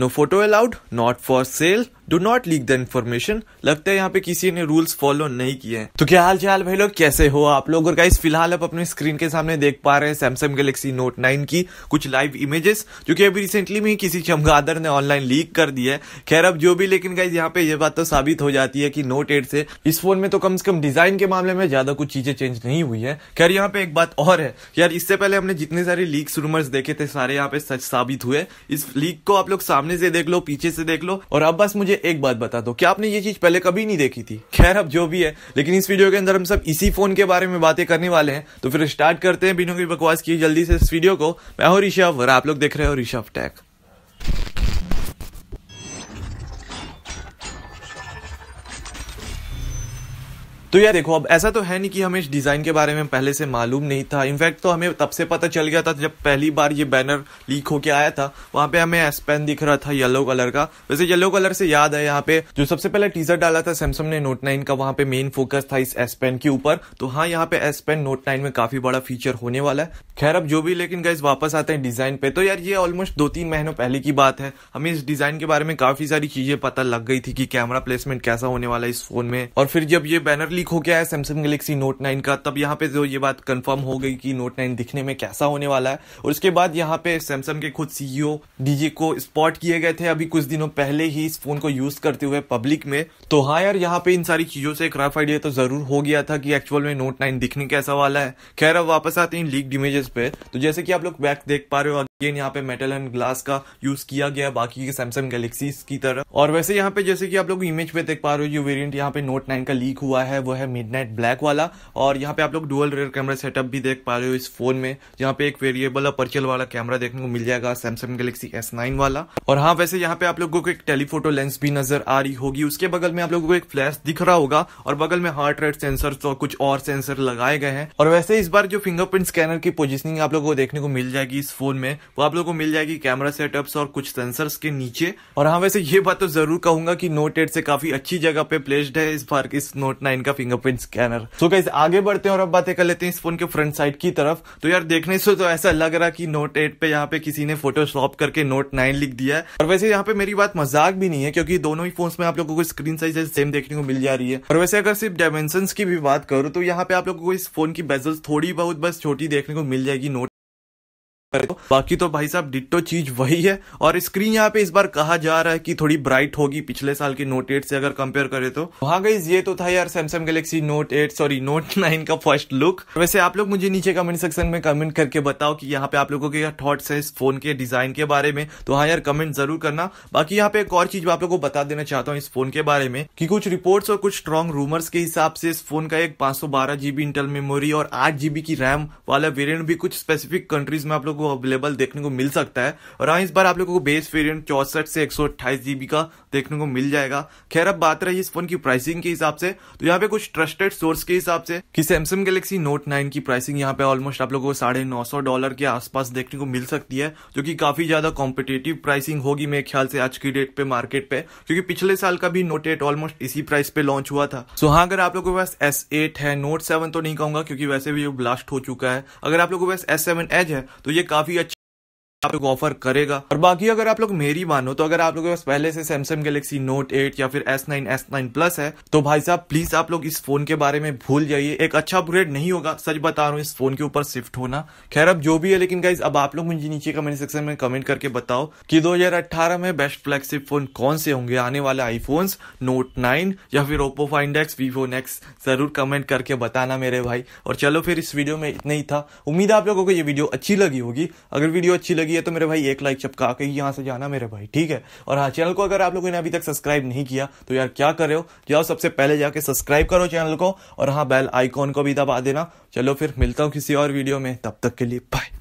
No photo allowed, not for sale do not leak the information लगता है यहाँ पे किसी ने रूल्स फॉलो नहीं किए तो क्या हाल चाल भाई लोग कैसे हो आप लोग और गाइस फिलहाल आप अपने स्क्रीन के सामने देख पा रहे हैं सैमसंग गैलेक्सी नोट नाइन की कुछ लाइव इमेजेस जो की अभी रिसेंटली में किसी चमगादड़ ने ऑनलाइन लीक कर दी है खैर अब जो भी लेकिन गाइज यहाँ पे ये बात तो साबित हो जाती है की नोट एट से इस फोन में तो कम से कम डिजाइन के मामले में ज्यादा कुछ चीजें चेंज नहीं हुई है खैर यहाँ पे एक बात और है यार इससे पहले हमने जितने सारे लीक रूमर्स देखे थे सारे यहाँ पे सच साबित हुए इस लीक को आप लोग सामने से देख लो पीछे से देख लो और अब बस मुझे एक बात बता दो क्या आपने ये चीज़ पहले कभी नहीं देखी थी खैर अब जो भी है लेकिन इस वीडियो के अंदर हम सब इसी फ़ोन के बारे में बातें करने वाले हैं तो फिर स्टार्ट करते हैं बिना की बकवास की जल्दी से इस वीडियो को मैं हूँ ऋषभ और आप लोग देख रहे हो ऋषभ टैक तो यार देखो अब ऐसा तो है नहीं कि हमें इस डिज़ाइन के बारे में पहले से मालूम नहीं था इनफैक्ट तो हमें तब से पता चल गया था जब पहली बार ये बैनर लीक होके आया था वहाँ पे हमें एसपेन दिख रहा था येलो कलर का वैसे येलो कलर से याद है यहाँ पे जो सबसे पहले टीजर डाला था सैमसंग ने नोट नाइन का वहाँ पे मेन फोकस था इस एसपेन के ऊपर तो हाँ यहाँ पे एसपेन नोट नाइन में काफी बड़ा फीचर होने वाला है खैर अब जो भी लेकिन गैस वापस आते हैं डिजाइन पे तो यार ये ऑलमोस्ट दो तीन महीनों पहले की बात है हमें इस डिजाइन के बारे में काफी सारी चीजें पता लग गई थी कि कैमरा प्लेसमेंट कैसा होने वाला है इस फोन में और फिर जब ये बैनर लीक हो गया है सैमसंग गलेक्सी नोट नाइन का तब यहाँ पे जो ये बात कंफर्म हो गई कि नोट नाइन दिखने में कैसा होने वाला है और उसके बाद यहाँ पे सैमसंग के खुद सीईओ डीजे e को स्पॉट किए गए थे अभी कुछ दिनों पहले ही इस फोन को यूज करते हुए पब्लिक में तो हाँ यार यहाँ पे इन सारी चीजों से क्राफ आइडिया तो जरूर हो गया था कि एक्चुअल में नोट नाइन दिखने कैसा वाला है खैर अब वापस आते हैं लीक इमेजेस पे तो जैसे कि आप लोग बैक देख पा रहे हो अगेन यहाँ पे मेटल एंड ग्लास का यूज किया गया बाकी के सैमसंग गैलेक्सीज की तरह और वैसे यहाँ पे जैसे कि आप लोग इमेज पे देख पा रहे हो जो वेरियंट यहाँ पे नोट नाइन का लीक हुआ है वो है नाइट ब्लैक वाला और यहाँ पे आप लोग डुअल रेयर कैमरा सेटअप भी देख पा रहे हो इस फोन में यहाँ पे एक वेरिएबल अपर्चल वाला कैमरा देखने को मिल जाएगा सैमसंग गैलेक्सी एस वाला और हाँ वैसे यहाँ पे आप लोगों को एक टेलीफोटो लेंस भी नजर आ रही होगी उसके बगल में आप लोगों को एक फ्लैश दिख रहा होगा और बगल में हार्ट रेट सेंसर और कुछ और सेंसर लगाए गए हैं और वैसे इस बार जो फिंगरप्रिंट स्कैनर की पोजिशनिंग आप लोगों को देखने को मिल जाएगी इस फोन में वो आप लोगों को मिल जाएगी कैमरा सेटअप्स और कुछ सेंसर्स के नीचे और हाँ वैसे ये बात तो जरूर कहूंगा कि नोट एट से काफी अच्छी जगह पे प्लेस्ड है इस बार इस नोट नाइन का फिंगरप्रिंट स्कैनर सो गाइज आगे बढ़ते हैं और अब बातें कर लेते हैं इस फोन के फ्रंट साइड की तरफ तो यार देखने से तो ऐसा लग रहा कि नोट एट पे यहाँ पे किसी ने फोटो फोटोशॉप करके नोट नाइन लिख दिया है और वैसे यहाँ पे मेरी बात मजाक भी नहीं है क्योंकि दोनों ही फोन में आप लोगों को स्क्रीन साइज सेम देखने को मिल जा रही है और वैसे अगर सिर्फ डायमेंशन की भी बात करूँ तो यहाँ पे आप लोगों को इस फोन की बेजल थोड़ी बहुत बस छोटी देखने को मिल जाएगी नोट तो बाकी तो भाई साहब डिट्टो चीज वही है और स्क्रीन यहाँ पे इस बार कहा जा रहा है कि थोड़ी ब्राइट होगी पिछले साल की नोट एट से अगर कंपेयर करें तो वहां गई ये तो था यार Samsung Galaxy Note eight sorry Note nine का फर्स्ट लुक वैसे आप लोग मुझे नीचे कमेंट सेक्शन में कमेंट करके बताओ कि यहाँ पे आप लोगों के थॉट्स है इस फोन के डिजाइन के बारे में तो हाँ यार कमेंट जरूर करना बाकी यहाँ पे एक और चीज आप लोग को बता देना चाहता हूँ इस फोन के बारे में की कुछ रिपोर्ट्स और कुछ स्ट्रॉन्ग रूमर्स के हिसाब से इस फोन का एक पांच इंटरनल मेमोरी और आठ की रैम वाला वेरियंट भी कुछ स्पेसिफिक कंट्रीज में आप लोग लोगों को अवेलेबल देखने को मिल सकता है और हाँ इस बार आप लोगों को बेस वेरियंट चौसठ से एक जीबी का देखने को मिल जाएगा खैर अब बात रही इस फोन की प्राइसिंग के हिसाब से तो यहाँ पे कुछ ट्रस्टेड सोर्स के हिसाब से कि सैमसंग गैलेक्सी नोट नाइन की प्राइसिंग यहाँ पे ऑलमोस्ट आप लोगों को साढ़े नौ सौ डॉलर के आसपास देखने को मिल सकती है जो कि काफी ज्यादा कॉम्पिटेटिव प्राइसिंग होगी मेरे ख्याल से आज की डेट पे मार्केट पे क्योंकि पिछले साल का भी नोट एट ऑलमोस्ट इसी प्राइस पे लॉन्च हुआ था सो हाँ अगर आप लोगों के पास एस एट है नोट सेवन तो नहीं कहूंगा क्योंकि वैसे भी ब्लास्ट हो चुका है अगर आप लोगों के पास एस सेवन एज है तो ये काफ़ी अच्छा आप लोग ऑफर करेगा और बाकी अगर आप लोग मेरी मानो तो अगर आप लोगों के पास पहले से सैमसंग गैलेक्सी नोट 8 या फिर S9 S9 प्लस है तो भाई साहब प्लीज आप लोग इस फोन के बारे में भूल जाइए एक अच्छा अपग्रेड नहीं होगा सच बता रहा हूँ इस फोन के ऊपर शिफ्ट होना खैर अब जो भी है लेकिन गाइज अब आप लोग मुझे नीचे कमेंट सेक्शन में कमेंट करके बताओ की दो में बेस्ट फ्लैगशिप फोन कौन से होंगे आने वाले आईफोन नोट नाइन या फिर Oppo Find X Vivo Nex जरूर कमेंट करके बताना मेरे भाई और चलो फिर इस वीडियो में इतना ही था उम्मीद आप लोगों को ये वीडियो अच्छी लगी होगी अगर वीडियो अच्छी लगी लगी है तो मेरे भाई एक लाइक चपका के यहाँ से जाना मेरे भाई ठीक है और हाँ चैनल को अगर आप लोगों ने अभी तक सब्सक्राइब नहीं किया तो यार क्या कर रहे हो जाओ सबसे पहले जाके सब्सक्राइब करो चैनल को और हाँ बेल आइकॉन को भी दबा देना चलो फिर मिलता हूँ किसी और वीडियो में तब तक के लिए बाय